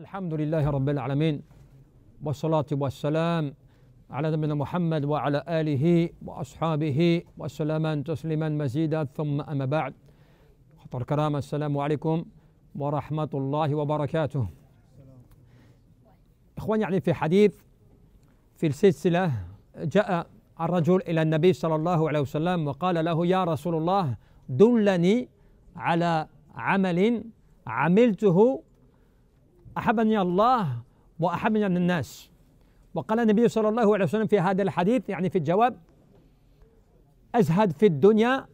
الحمد لله رب العالمين والصلاة والسلام على نبينا محمد وعلى آله وأصحابه وسلاما تسليما مزيدا ثم أما بعد خطر كرام السلام عليكم ورحمة الله وبركاته إخواني يعني في حديث في السلسلة جاء الرجل إلى النبي صلى الله عليه وسلم وقال له يا رسول الله دلني على عمل عملته أحبني الله وأحبني الناس وقال النبي صلى الله عليه وسلم في هذا الحديث يعني في الجواب أزهد في الدنيا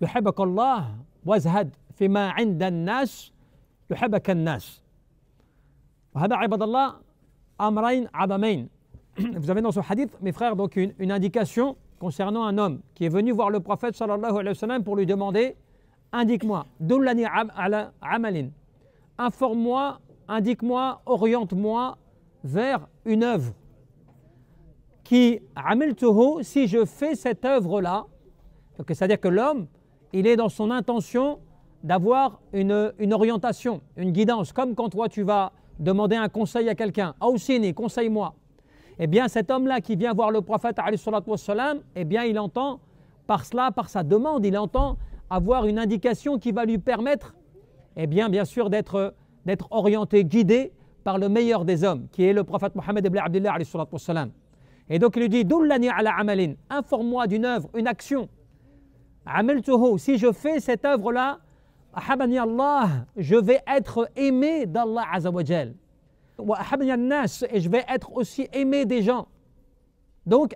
يحبك الله وازهد فيما عند الناس يحبك الناس وهذا عباد الله أمرين عظمين Vous avez dans ce hadith, mes frères, donc une, une indication concernant un homme qui est venu voir le prophète sallallahu alayhi wa sallam pour lui demander Indique-moi, dullani amalin, informe-moi indique-moi, oriente-moi vers une œuvre qui si je fais cette œuvre là c'est-à-dire que l'homme il est dans son intention d'avoir une, orientation, une guidance comme quand toi tu vas demander un conseil à quelqu'un, Aoussini, ah, conseille-moi. Eh bien cet homme-là qui vient voir le prophète eh bien il entend par cela, par sa demande, il entend avoir une indication qui va lui permettre eh bien bien sûr d'être d'être orienté, guidé par le meilleur des hommes, qui est le prophète Mohammed ibn Abdullah Et donc il lui dit, ala amalin, informe-moi d'une œuvre, une action. si je fais cette œuvre-là, Allah, je vais être aimé d'Allah Azawajal. nas, et je vais être aussi aimé des gens. Donc,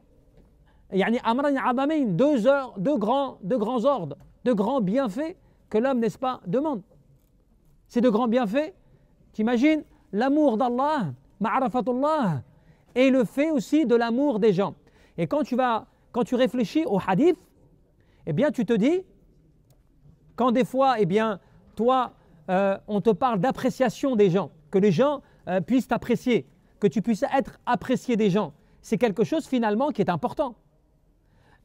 yani amran deux heures, deux grands, deux grands ordres, deux grands bienfaits que l'homme, n'est-ce pas, demande. c'est de grands bienfaits, T'imagines L'amour d'Allah, ma'rafatullah, et le fait aussi de l'amour des gens. Et quand tu, vas, quand tu réfléchis au hadith, eh bien tu te dis, quand des fois, eh bien, toi, euh, on te parle d'appréciation des gens, que les gens euh, puissent t'apprécier, que tu puisses être apprécié des gens, c'est quelque chose finalement qui est important.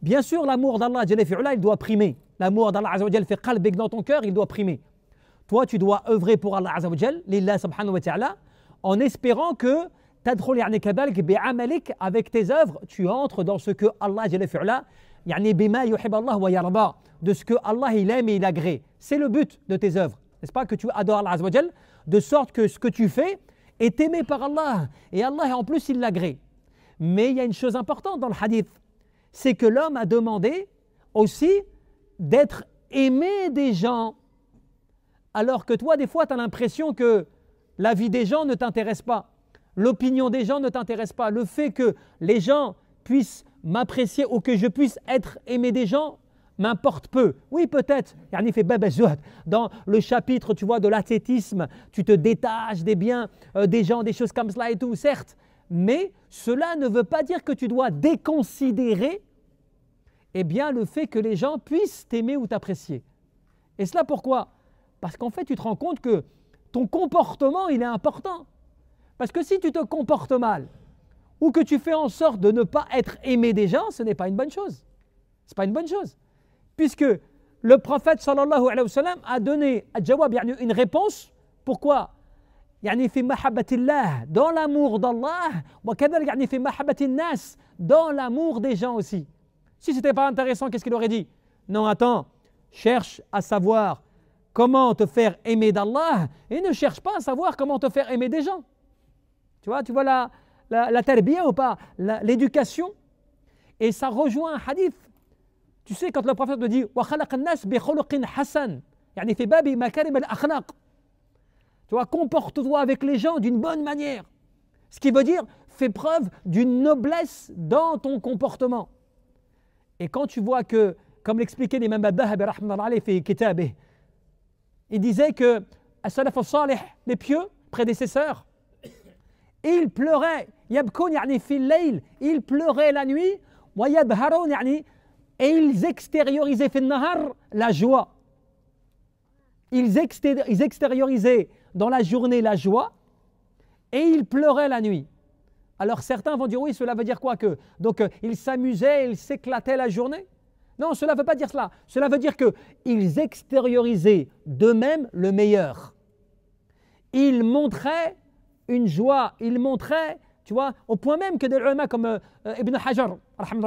Bien sûr, l'amour d'Allah, il doit primer. L'amour d'Allah fait dans ton cœur, il doit primer. Toi, tu dois œuvrer pour Allah Azzawajal, l'Illah subhanahu wa ta'ala, en espérant que avec tes œuvres, tu entres dans ce que Allah jalla de ce que Allah il aime et il agrée. C'est le but de tes œuvres. N'est-ce pas que tu adores Allah Azzawajal de sorte que ce que tu fais est aimé par Allah et Allah en plus il l'agrée. Mais il y a une chose importante dans le hadith, c'est que l'homme a demandé aussi d'être aimé des gens alors que toi, des fois, tu as l'impression que la vie des gens ne t'intéresse pas, l'opinion des gens ne t'intéresse pas, le fait que les gens puissent m'apprécier ou que je puisse être aimé des gens m'importe peu. Oui, peut-être. fait ben, ben, Dans le chapitre, tu vois, de l'athlétisme, tu te détaches des biens, euh, des gens, des choses comme cela et tout, certes. Mais cela ne veut pas dire que tu dois déconsidérer eh bien, le fait que les gens puissent t'aimer ou t'apprécier. Et cela pourquoi parce qu'en fait, tu te rends compte que ton comportement, il est important. Parce que si tu te comportes mal, ou que tu fais en sorte de ne pas être aimé des gens, ce n'est pas une bonne chose. Ce n'est pas une bonne chose. Puisque le prophète sallallahu alayhi wa sallam a donné à Jawab une réponse. Pourquoi dans l'amour d'Allah, dans l'amour des gens aussi. Si ce n'était pas intéressant, qu'est-ce qu'il aurait dit Non, attends, cherche à savoir comment te faire aimer d'Allah et ne cherche pas à savoir comment te faire aimer des gens. Tu vois, tu vois la, la, tarbiyah ou pas L'éducation. Et ça rejoint un hadith. Tu sais, quand le prophète te dit hasan, tu vois, comporte-toi avec les gens d'une bonne manière. Ce qui veut dire, fais preuve d'une noblesse dans ton comportement. Et quand tu vois que, comme l'expliquait l'imam Abdahab, fait kitabé, il disait que les pieux, prédécesseurs, ils pleuraient, yani ils pleuraient la nuit, et ils extériorisaient la joie. Ils, ils extériorisaient dans la journée la joie et ils pleuraient la nuit. Alors certains vont dire oui, cela veut dire quoi que Donc euh, ils s'amusaient, ils s'éclataient la journée non, cela ne veut pas dire cela. Cela veut dire qu'ils extériorisaient d'eux-mêmes le meilleur. Ils montraient une joie, ils montraient, tu vois, au point même que des ulama comme euh, Ibn Hajar,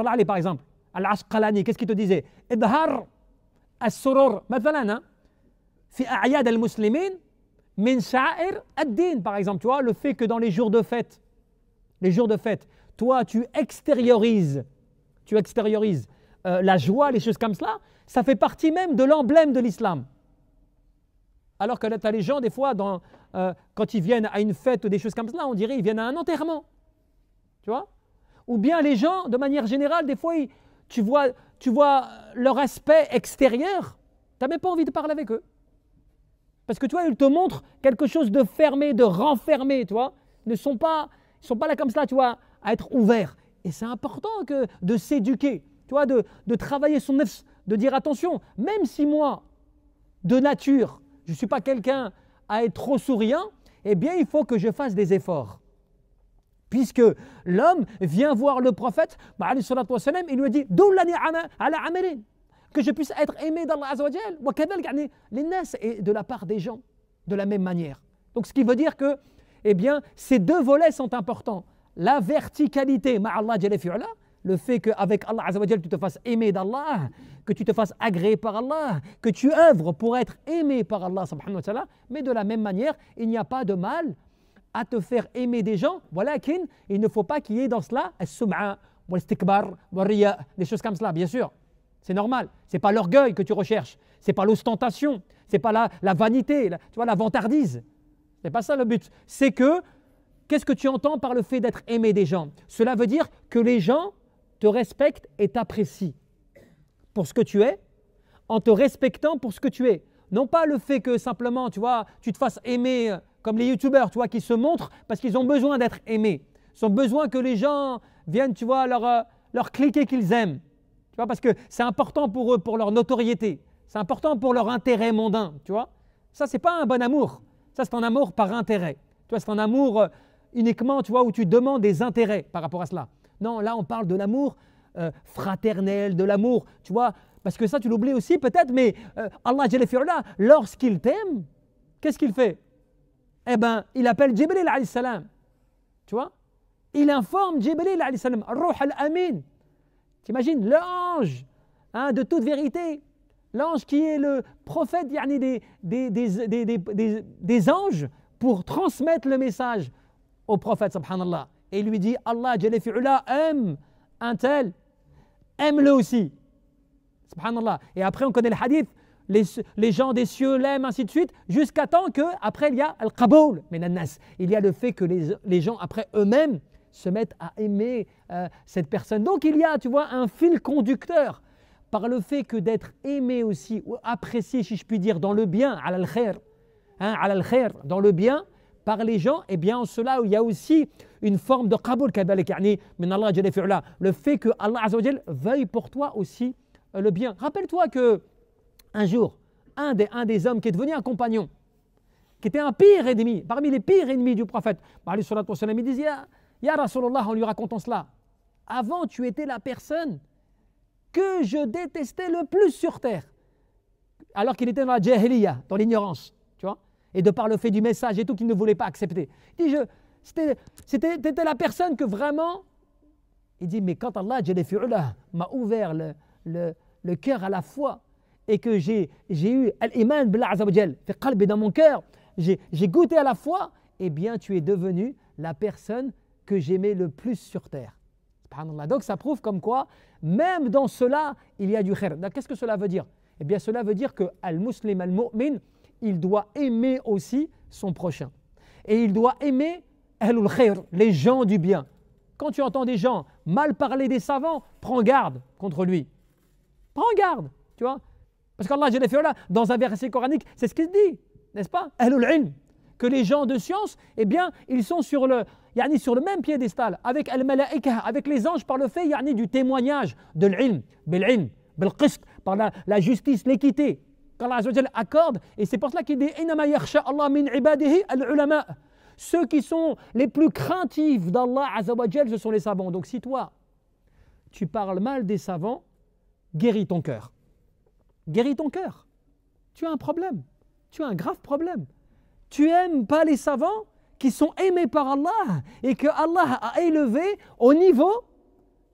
Ali par exemple, Al-Asqalani, qu'est-ce qu'il te disait Idhar as-surur, Madvalana hein, »« fi a'yad al-muslimin, min sha'ir ad-din, par exemple, tu vois, le fait que dans les jours de fête, les jours de fête, toi tu extériorises, tu extériorises euh, la joie, les choses comme cela, ça fait partie même de l'emblème de l'islam. Alors que là, as les gens, des fois, euh, quand ils viennent à une fête ou des choses comme cela, on dirait ils viennent à un enterrement. Tu vois Ou bien les gens, de manière générale, des fois, tu, vois, tu vois leur aspect extérieur, tu n'as même pas envie de parler avec eux. Parce que tu vois, ils te montrent quelque chose de fermé, de renfermé, tu Ils ne sont pas, sont pas là comme cela, tu vois, à être ouverts. Et c'est important que, de s'éduquer de, travailler son nefs, de dire attention, même si moi, de nature, je ne suis pas quelqu'un à être trop souriant, eh bien, il faut que je fasse des efforts. Puisque l'homme vient voir le prophète, bah, il lui dit que je puisse être aimé d'Allah Azawajal, et de la part des gens, de la même manière. Donc, ce qui veut dire que eh bien, ces deux volets sont importants. La verticalité, ma'Allah le fait qu'avec Allah Azzawajal, tu te fasses aimer d'Allah, que tu te fasses agréer par Allah, que tu œuvres pour être aimé par Allah mais de la même manière, il n'y a pas de mal à te faire aimer des gens, voilà, il ne faut pas qu'il y ait dans cela des choses comme cela, bien sûr. C'est normal. C'est pas l'orgueil que tu recherches, c'est pas l'ostentation, c'est pas la, la vanité, la, tu vois, la vantardise. C'est pas ça le but. C'est que, qu'est-ce que tu entends par le fait d'être aimé des gens Cela veut dire que les gens te respecte et t'apprécie pour ce que tu es, en te respectant pour ce que tu es. Non pas le fait que simplement, tu vois, tu te fasses aimer euh, comme les youtubeurs, tu qui se montrent parce qu'ils ont besoin d'être aimés. Ils ont besoin que les gens viennent, tu vois, leur, euh, leur cliquer qu'ils aiment. Tu vois, parce que c'est important pour eux, pour leur notoriété. C'est important pour leur intérêt mondain, tu vois. Ça, c'est pas un bon amour. Ça, c'est un amour par intérêt. Tu c'est un amour euh, uniquement, tu vois, où tu demandes des intérêts par rapport à cela. Non, là, on parle de l'amour euh, fraternel, de l'amour, tu vois, parce que ça, tu l'oublies aussi peut-être, mais euh, Allah, lorsqu'il t'aime, qu'est-ce qu'il fait Eh bien, il appelle Jibril, salam. Tu vois Il informe Jibril, salam, Ruh al-Amin. T'imagines, l'ange hein, de toute vérité, l'ange qui est le prophète yani des, des, des, anges pour transmettre le message au prophète, subhanallah et lui dit Allah aime un tel, aime-le aussi. Subhanallah. Et après, on connaît le hadith. Les, gens des cieux l'aiment, ainsi de suite, jusqu'à temps que, après, il y a al-qaboul, il y a le fait que les, gens, après eux-mêmes, se mettent à aimer euh, cette personne. Donc, il y a, tu vois, un fil conducteur par le fait que d'être aimé aussi, ou apprécié, si je puis dire, dans le bien, al-khair, hein, dans le bien, par les gens, et eh bien en cela il y a aussi une forme de qaboul Allah le fait que Allah veuille pour toi aussi euh, le bien. Rappelle-toi que un jour, un des, des hommes qui est devenu un compagnon, qui était un pire ennemi, parmi les pires ennemis du prophète, bah, il disait, Ya Rasulallah, en lui racontant cela, avant tu étais la personne que je détestais le plus sur terre, alors qu'il était dans la jahiliya, dans l'ignorance et de par le fait du message et tout qu'il ne voulait pas accepter. Il dit, je, c'était, la personne que vraiment, il dit, mais quand Allah m'a ouvert le, le, cœur à la foi et que j'ai, eu l'iman dans mon cœur, j'ai, goûté à la foi, eh bien tu es devenu la personne que j'aimais le plus sur terre. Donc ça prouve comme quoi, même dans cela, il y a du khair. Qu'est-ce que cela veut dire Eh bien cela veut dire que al-muslim al-mu'min, il doit aimer aussi son prochain. Et il doit aimer les gens du bien. Quand tu entends des gens mal parler des savants, prends garde contre lui. Prends garde, tu vois. Parce qu'Allah, dans un verset coranique, c'est ce qu'il dit, n'est-ce pas Que les gens de science, eh bien, ils sont sur le, yani sur le même piédestal, avec avec les anges, par le fait yani, du témoignage, de l'ilm, par la justice, l'équité, qu'Allah accorde, et c'est pour cela qu'il dit Allah min ibadihi al-ulama. Ceux qui sont les plus craintifs d'Allah ce sont les savants. Donc si toi, tu parles mal des savants, guéris ton cœur. Guéris ton cœur. Tu as un problème. Tu as un grave problème. Tu aimes pas les savants qui sont aimés par Allah et que Allah a élevé au niveau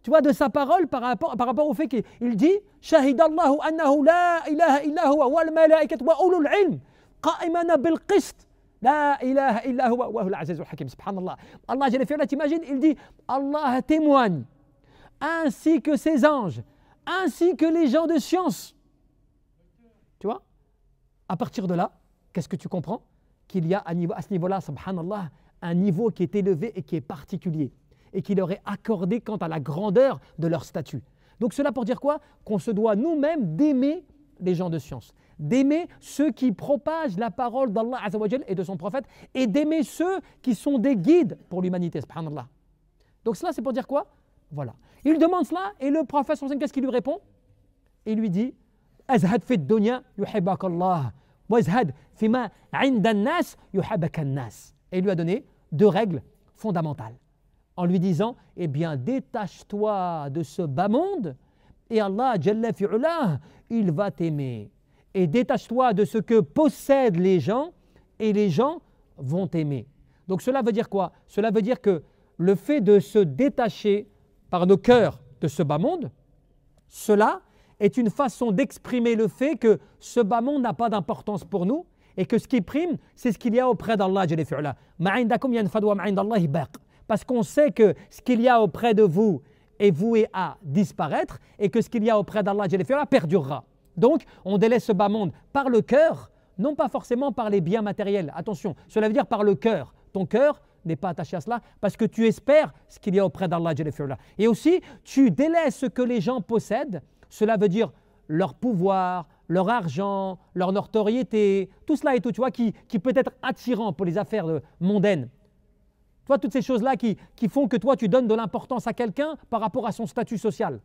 tu vois, de sa parole par rapport, par rapport au fait qu'il dit Shahid Allahu annahu la ilaha illa wa wal malaikat wa ulul ilm qa'imana bil qist La ilaha illa wa huwa al hakim. Subhanallah. Allah Jalla fi'ala, t'imagines, il dit Allah témoigne ainsi que ses anges, ainsi que les gens de science. Tu vois À partir de là, qu'est-ce que tu comprends Qu'il y a à, niveau, à ce niveau-là, subhanallah, un niveau qui est élevé et qui est particulier et qu'il leur est accordé quant à la grandeur de leur statut. Donc cela pour dire quoi Qu'on se doit nous-mêmes d'aimer les gens de science, d'aimer ceux qui propagent la parole d'Allah et de son prophète, et d'aimer ceux qui sont des guides pour l'humanité, subhanallah. Donc cela c'est pour dire quoi Voilà. Il demande cela et le prophète, qu'est-ce qu'il lui répond Il lui dit, Et il lui a donné deux règles fondamentales en lui disant Eh bien, détache-toi de ce bas monde et Allah, il va t'aimer. Et détache-toi de ce que possèdent les gens et les gens vont t'aimer. Donc cela veut dire quoi Cela veut dire que le fait de se détacher par nos cœurs de ce bas monde, cela est une façon d'exprimer le fait que ce bas monde n'a pas d'importance pour nous et que ce qui prime, c'est ce qu'il y a auprès d'Allah parce qu'on sait que ce qu'il y a auprès de vous est voué à disparaître et que ce qu'il y a auprès d'Allah perdurera. Donc, on délaisse ce bas monde par le cœur, non pas forcément par les biens matériels. Attention, cela veut dire par le cœur. Ton cœur n'est pas attaché à cela parce que tu espères ce qu'il y a auprès d'Allah. Et aussi, tu délaisses ce que les gens possèdent. Cela veut dire leur pouvoir, leur argent, leur notoriété, tout cela et tout, tu vois, qui, qui peut être attirant pour les affaires mondaines. Toi, toutes ces choses-là qui, font que toi, tu donnes de l'importance à quelqu'un par rapport à son statut social.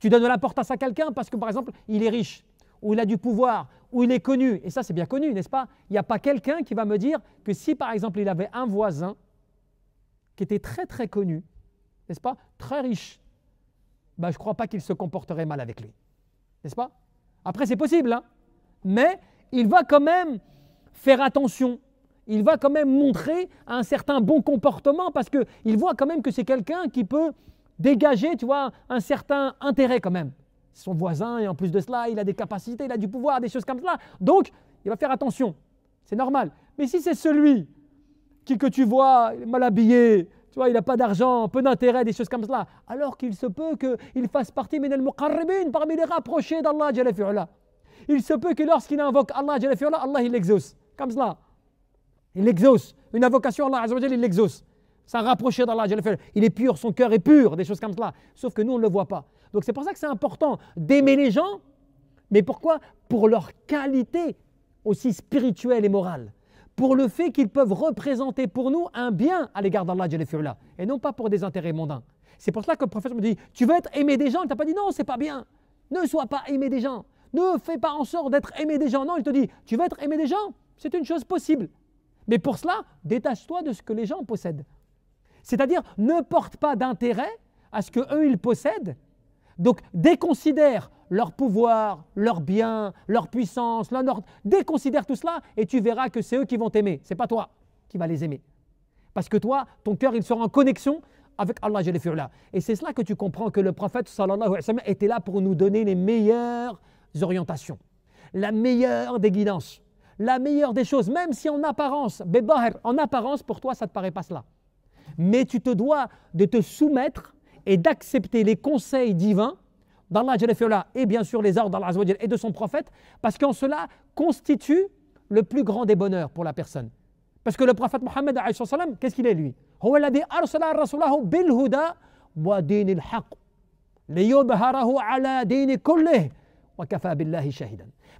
Tu donnes de l'importance à quelqu'un parce que, par exemple, il est riche, ou il a du pouvoir, ou il est connu. Et ça, c'est bien connu, n'est-ce pas Il n'y a pas quelqu'un qui va me dire que si, par exemple, il avait un voisin qui était très, très connu, n'est-ce pas Très riche, ben, je ne crois pas qu'il se comporterait mal avec lui. N'est-ce pas Après, c'est possible, hein mais il va quand même faire attention il va quand même montrer un certain bon comportement parce qu'il voit quand même que c'est quelqu'un qui peut dégager, tu vois, un certain intérêt quand même. Son voisin, et en plus de cela, il a des capacités, il a du pouvoir, des choses comme cela. Donc, il va faire attention. C'est normal. Mais si c'est celui qui, que tu vois mal habillé, tu vois, il n'a pas d'argent, peu d'intérêt, des choses comme cela, alors qu'il se peut qu'il fasse partie, mais parmi les rapprochés d'Allah, il se peut que lorsqu'il invoque Allah, Allah, il l'exauce. Comme cela. Il l'exauce. Une invocation, Allah Azzawajal, il l'exauce. Ça rapprocher d'Allah. Il est pur, son cœur est pur, des choses comme cela. Sauf que nous, on ne le voit pas. Donc c'est pour ça que c'est important d'aimer les gens, mais pourquoi Pour leur qualité aussi spirituelle et morale. Pour le fait qu'ils peuvent représenter pour nous un bien à l'égard d'Allah et non pas pour des intérêts mondains. C'est pour cela que le prophète me dit Tu veux être aimé des gens Il t'a pas dit non, c'est pas bien. Ne sois pas aimé des gens. Ne fais pas en sorte d'être aimé des gens. Non, il te dit Tu veux être aimé des gens C'est une chose possible. Mais pour cela, détache-toi de ce que les gens possèdent. C'est-à-dire, ne porte pas d'intérêt à ce qu'eux, ils possèdent. Donc, déconsidère leur pouvoir, leur bien, leur puissance, leur ordre. Déconsidère tout cela et tu verras que c'est eux qui vont t'aimer. C'est pas toi qui vas les aimer. Parce que toi, ton cœur, il sera en connexion avec Allah là. Et c'est cela que tu comprends que le prophète sallallahu alayhi wa sallam était là pour nous donner les meilleures orientations, la meilleure des guidances la meilleure des choses, même si en apparence, en apparence pour toi, ça ne te paraît pas cela. Mais tu te dois de te soumettre et d'accepter les conseils divins d'Allah et bien sûr les ordres d'Allah et de son prophète, parce qu'en cela constitue le plus grand des bonheurs pour la personne. Parce que le prophète Mohammed, qu'est-ce qu'il est lui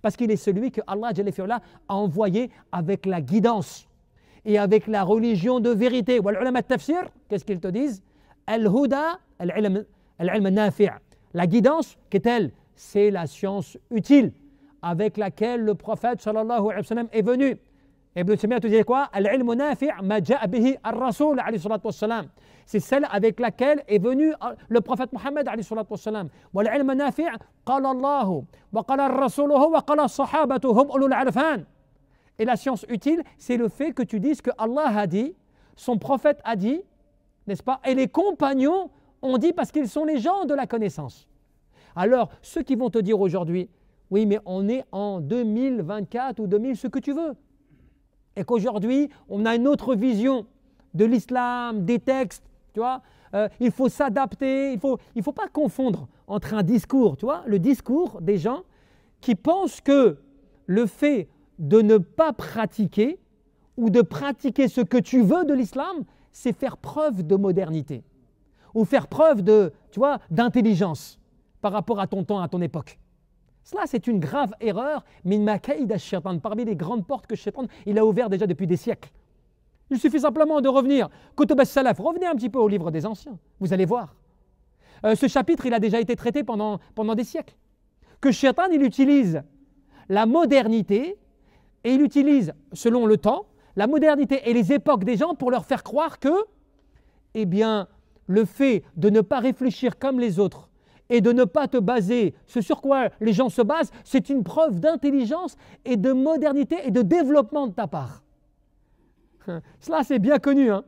parce qu'il est celui que Allah a envoyé avec la guidance et avec la religion de vérité. qu'est-ce qu'ils te disent La guidance, qu'est-elle C'est la science utile avec laquelle le prophète est venu. Et Ibn Taymiyyah te disait quoi C'est celle avec laquelle est venu euh, le prophète Mohammed wa Et la science utile, c'est le fait que tu dises que Allah a dit, son prophète a dit, n'est-ce pas Et les compagnons ont dit parce qu'ils sont les gens de la connaissance. Alors, ceux qui vont te dire aujourd'hui, oui, mais on est en 2024 ou 2000, ce que tu veux et qu'aujourd'hui, on a une autre vision de l'islam, des textes, tu vois. Euh, il faut s'adapter, il ne faut, il faut pas confondre entre un discours, tu vois, le discours des gens qui pensent que le fait de ne pas pratiquer ou de pratiquer ce que tu veux de l'islam, c'est faire preuve de modernité ou faire preuve de, tu d'intelligence par rapport à ton temps, à ton époque. Cela, c'est une grave erreur. Min shaitan, parmi les grandes portes que shaitan, il a ouvert déjà depuis des siècles. Il suffit simplement de revenir. Kotobas Salaf, revenez un petit peu au livre des anciens. Vous allez voir. Euh, ce chapitre, il a déjà été traité pendant, pendant des siècles. Que shaitan, il utilise la modernité et il utilise, selon le temps, la modernité et les époques des gens pour leur faire croire que, eh bien, le fait de ne pas réfléchir comme les autres, et de ne pas te baser. Ce sur quoi les gens se basent, c'est une preuve d'intelligence et de modernité et de développement de ta part. cela, c'est bien connu. Hein.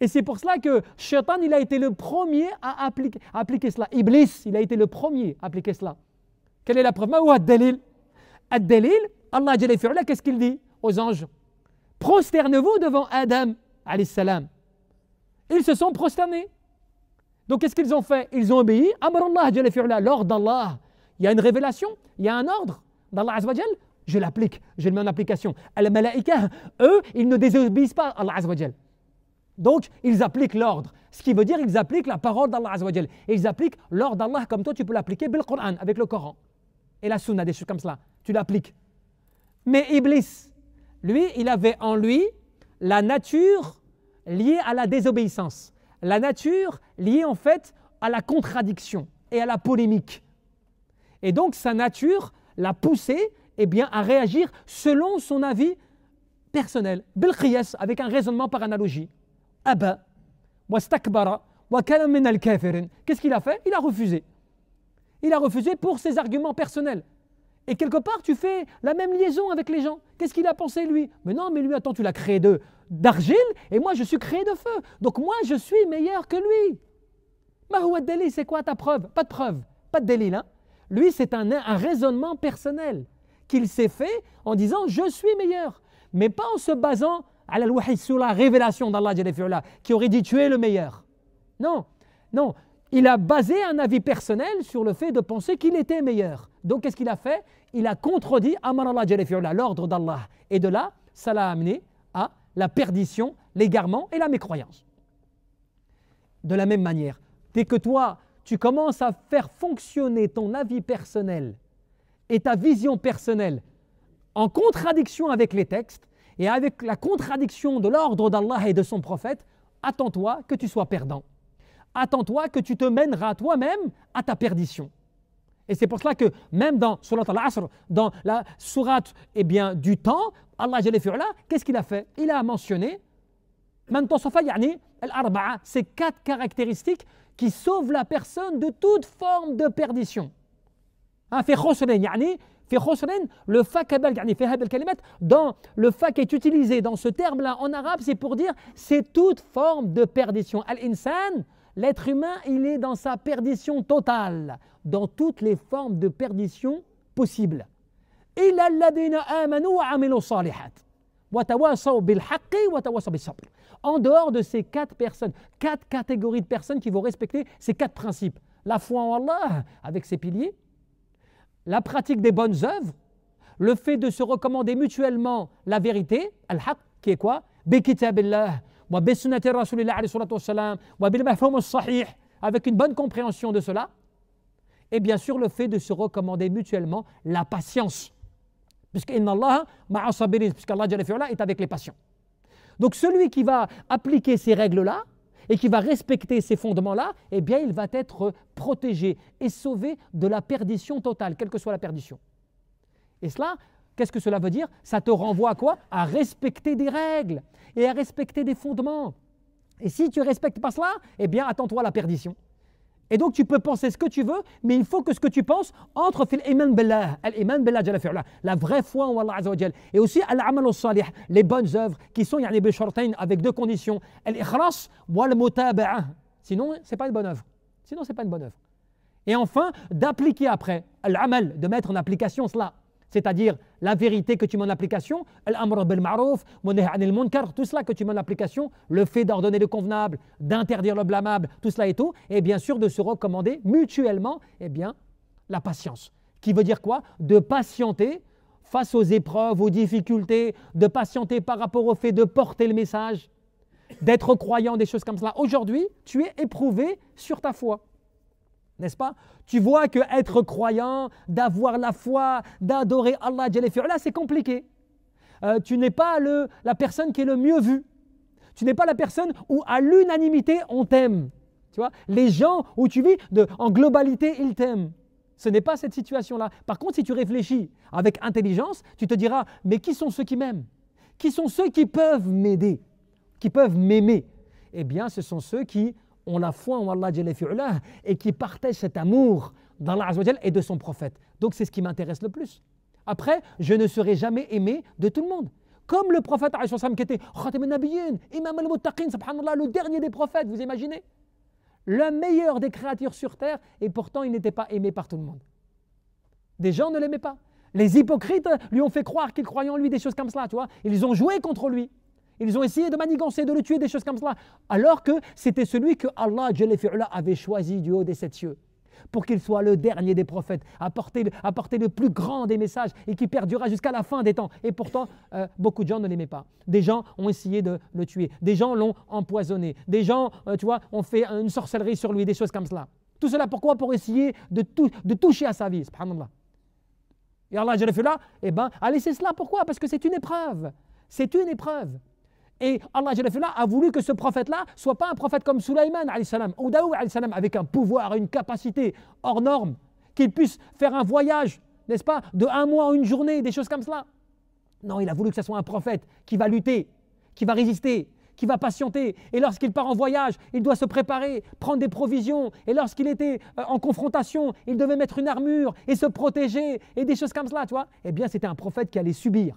Et c'est pour cela que Shaitan, il a été le premier à appliquer, cela. Iblis, il a été le premier à appliquer cela. Quelle est la preuve Ou Ad-Dalil Ad-Dalil, Allah, qu'est-ce qu'il dit aux anges Prosternez-vous devant Adam, salam. Ils se sont prosternés. Donc qu'est-ce qu'ils ont fait Ils ont obéi. l'ordre d'Allah. Il y a une révélation, il y a un ordre d'Allah Azwajal. Je l'applique, je le mets en application. al malaïka eux, ils ne désobéissent pas à Allah Azwajal. Donc, ils appliquent l'ordre. Ce qui veut dire ils appliquent la parole d'Allah Azwajal. Et ils appliquent l'ordre d'Allah comme toi, tu peux l'appliquer bil Quran, avec le Coran. Et la Sunna, des choses comme cela. Tu l'appliques. Mais Iblis, lui, il avait en lui la nature liée à la désobéissance la nature liée en fait à la contradiction et à la polémique. Et donc sa nature l'a poussé eh bien, à réagir selon son avis personnel, Belkhiyas, avec un raisonnement par analogie. Aba, wastakbara, wa min al Qu'est-ce qu'il a fait Il a refusé. Il a refusé pour ses arguments personnels. Et quelque part, tu fais la même liaison avec les gens. Qu'est-ce qu'il a pensé, lui Mais non, mais lui, attends, tu l'as créé d'eux d'argile et moi je suis créé de feu. Donc moi je suis meilleur que lui. Mahouad Deli, c'est quoi ta preuve Pas de preuve, pas de délit. là hein. lui, c'est un, raisonnement personnel qu'il s'est fait en disant je suis meilleur, mais pas en se basant à la sur la révélation d'Allah qui aurait dit tu es le meilleur. Non, non. Il a basé un avis personnel sur le fait de penser qu'il était meilleur. Donc qu'est-ce qu'il a fait Il a contredit Amar l'ordre d'Allah. Et de là, ça l'a amené la perdition, l'égarement et la mécroyance. De la même manière, dès que toi, tu commences à faire fonctionner ton avis personnel et ta vision personnelle en contradiction avec les textes et avec la contradiction de l'ordre d'Allah et de son prophète, attends-toi que tu sois perdant. Attends-toi que tu te mèneras toi-même à ta perdition. Et c'est pour cela que même dans Surat al-Asr, dans la sourate et eh bien, du temps, Allah qu'est-ce qu'il a fait Il a mentionné ces quatre caractéristiques qui sauvent la personne de toute forme de perdition. Hein, le fa dans le fa est utilisé dans ce terme-là en arabe, c'est pour dire c'est toute forme de perdition. Al-insan, L'être humain, il est dans sa perdition totale, dans toutes les formes de perdition possibles. En dehors de ces quatre personnes, quatre catégories de personnes qui vont respecter ces quatre principes. La foi en Allah avec ses piliers, la pratique des bonnes œuvres, le fait de se recommander mutuellement la vérité, al-haq, qui est quoi avec une bonne compréhension de cela et bien sûr le fait de se recommander mutuellement la patience puisque inna Allah ma'a sabirin est avec les patients donc celui qui va appliquer ces règles là et qui va respecter ces fondements-là, et eh bien, il va être protégé et sauvé de la perdition totale, quelle que soit la perdition. Et cela, Qu'est-ce que cela veut dire Ça te renvoie à quoi À respecter des règles et à respecter des fondements. Et si tu ne respectes pas cela, eh bien attends-toi à la perdition. Et donc tu peux penser ce que tu veux, mais il faut que ce que tu penses entre fil iman al iman la vraie foi en Allah et aussi al les bonnes œuvres qui sont avec deux conditions, al ikhlas wal mutabaa Sinon, c'est pas une bonne œuvre. Sinon, c'est pas une bonne œuvre. Et enfin, d'appliquer après al amal, de mettre en application cela c'est-à-dire la vérité que tu mets en application, l'amr bil ma'ruf, munkar, tout cela que tu mets en application, le fait d'ordonner le convenable, d'interdire le blâmable, tout cela et tout, et bien sûr de se recommander mutuellement eh bien, la patience. Qui veut dire quoi De patienter face aux épreuves, aux difficultés, de patienter par rapport au fait de porter le message, d'être croyant, des choses comme cela. Aujourd'hui, tu es éprouvé sur ta foi n'est-ce pas Tu vois que être croyant, d'avoir la foi, d'adorer Allah, c'est compliqué. Euh, tu n'es pas la personne qui est le mieux vue. Tu n'es pas la personne où à l'unanimité on t'aime. Tu vois Les gens où tu vis, de, en globalité, ils t'aiment. Ce n'est pas cette situation-là. Par contre, si tu réfléchis avec intelligence, tu te diras, mais qui sont ceux qui m'aiment Qui sont ceux qui peuvent m'aider Qui peuvent m'aimer Eh bien, ce sont ceux qui ont la foi en Allah et qui partagent cet amour d'Allah et de son prophète. Donc c'est ce qui m'intéresse le plus. Après, je ne serai jamais aimé de tout le monde. Comme le prophète qui était Imam al-Muttaqin, le dernier des prophètes, vous imaginez Le meilleur des créatures sur terre, et pourtant il n'était pas aimé par tout le monde. Des gens ne l'aimaient pas. Les hypocrites lui ont fait croire qu'ils croyaient en lui des choses comme cela, tu vois. Ils ont joué contre lui. Ils ont essayé de manigancer, de le tuer, des choses comme cela. Alors que c'était celui que Allah avait choisi du haut des sept cieux pour qu'il soit le dernier des prophètes, apporter le, apporter le plus grand des messages et qui perdura jusqu'à la fin des temps. Et pourtant, euh, beaucoup de gens ne l'aimaient pas. Des gens ont essayé de le tuer, des gens l'ont empoisonné, des gens, euh, tu vois, ont fait une sorcellerie sur lui, des choses comme cela. Tout cela pourquoi Pour essayer de, toucher à sa vie, subhanallah. Et Allah, je fait là, eh ben, a laissé cela. Pourquoi Parce que c'est une épreuve. C'est une épreuve. Et Allah a voulu que ce prophète-là soit pas un prophète comme Sulaiman ou al-salam avec un pouvoir, une capacité hors norme, qu'il puisse faire un voyage, n'est-ce pas, de un mois, une journée, des choses comme cela. Non, il a voulu que ce soit un prophète qui va lutter, qui va résister, qui va patienter. Et lorsqu'il part en voyage, il doit se préparer, prendre des provisions. Et lorsqu'il était euh, en confrontation, il devait mettre une armure et se protéger et des choses comme cela, tu vois. Eh bien, c'était un prophète qui allait subir.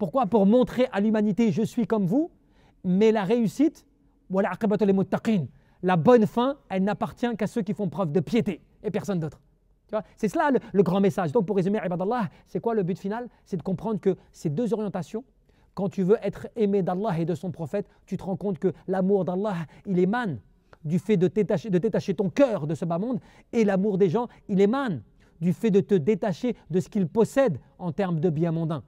Pourquoi Pour montrer à l'humanité je suis comme vous, mais la réussite, la bonne fin, elle n'appartient qu'à ceux qui font preuve de piété et personne d'autre. C'est cela le, grand message. Donc pour résumer, c'est quoi le but final C'est de comprendre que ces deux orientations, quand tu veux être aimé d'Allah et de son prophète, tu te rends compte que l'amour d'Allah, il émane du fait de détacher, de détacher ton cœur de ce bas monde, et l'amour des gens, il émane du fait de te détacher de ce qu'ils possèdent en termes de biens mondains.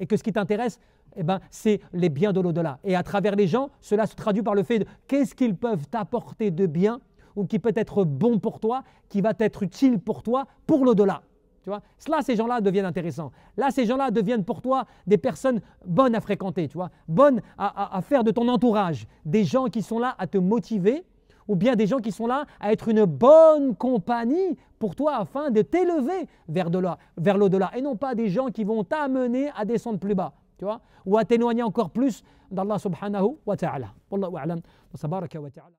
Et que ce qui t'intéresse, eh ben, c'est les biens de l'au-delà. Et à travers les gens, cela se traduit par le fait de qu'est-ce qu'ils peuvent t'apporter de bien ou qui peut être bon pour toi, qui va être utile pour toi, pour l'au-delà. Tu Là, ces gens-là deviennent intéressants. Là, ces gens-là deviennent pour toi des personnes bonnes à fréquenter, tu bonnes à faire de ton entourage, des gens qui sont là à te motiver, ou bien des gens qui sont là à être une bonne compagnie pour toi afin de t'élever vers, vers l'au-delà et non pas des gens qui vont t'amener à descendre plus bas, tu vois, ou à t'éloigner encore plus d'Allah subhanahu wa ta'ala. wa wa ta'ala.